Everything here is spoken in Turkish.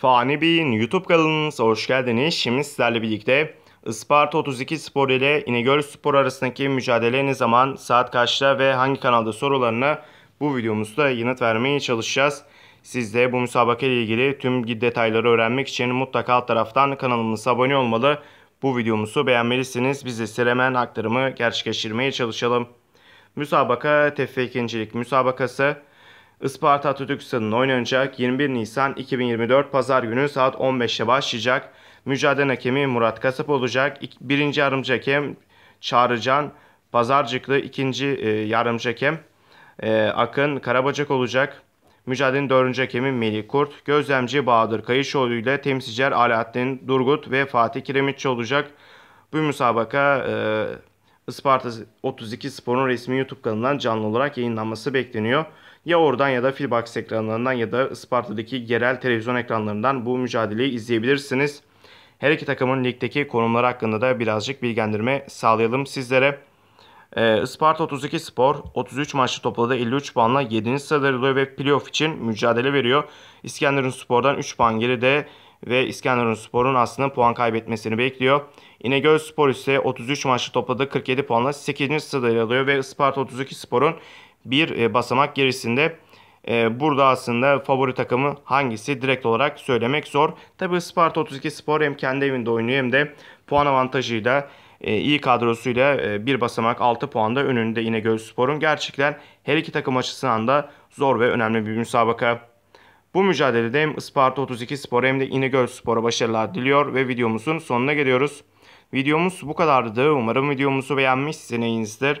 Fani Bey'in YouTube kanalınıza hoş geldiniz. Şimdi sizlerle birlikte Isparta 32 Spor ile İnegöl Spor arasındaki mücadele ne zaman, saat kaçta ve hangi kanalda sorularına bu videomuzda yanıt vermeye çalışacağız. Siz de bu müsabaka ile ilgili tüm detayları öğrenmek için mutlaka alt taraftan kanalımıza abone olmalı. Bu videomuzu beğenmelisiniz. Biz de size aktarımı gerçekleştirmeye çalışalım. Müsabaka TF ikincilik müsabakası Isparta Atatürk Stadı'nda oynanacak 21 Nisan 2024 Pazar günü saat 15'te başlayacak. Mücadele hakemi Murat Kasap olacak. Birinci yardımcı hakem Çağrıcan Pazarcıklı, ikinci e, yardımcı hakem e, Akın Karabacak olacak. Mücadelenin dördüncü hakemi Melih Kurt, gözlemci Bahadır Kayışoğlu ile temsilciler Alaaddin Durgut ve Fatih Kiremitçi olacak. Bu müsabaka e, Isparta 32 Spor'un resmi YouTube kanalından canlı olarak yayınlanması bekleniyor. Ya oradan ya da Filbox ekranlarından ya da Sparta'daki yerel televizyon ekranlarından bu mücadeleyi izleyebilirsiniz. Her iki takımın ligdeki konumları hakkında da birazcık bilgilendirme sağlayalım sizlere. Ee, Isparta 32 Spor 33 maçta topladı 53 puanla 7. sırada duruyor ve playoff için mücadele veriyor. İskenderun Spor'dan 3 puan geride ve İskenderun Spor'un aslında puan kaybetmesini bekliyor. İnegöl Spor ise 33 maçta topladı 47 puanla 8. sırada yer alıyor ve Sparta 32 Spor'un bir e, basamak gerisinde. E, burada aslında favori takımı hangisi direkt olarak söylemek zor. Tabi Sparta 32 Spor hem kendi evinde oynuyor hem de puan avantajıyla e, iyi kadrosuyla bir basamak 6 da önünde İnegöl Spor'un. Gerçekten her iki takım açısından da zor ve önemli bir müsabaka. Bu mücadelede hem Isparta 32 Spor hem de İnegöl Spor'a başarılar diliyor ve videomuzun sonuna geliyoruz. Videomuz bu kadardı. Umarım videomuzu beğenmişsinizdir.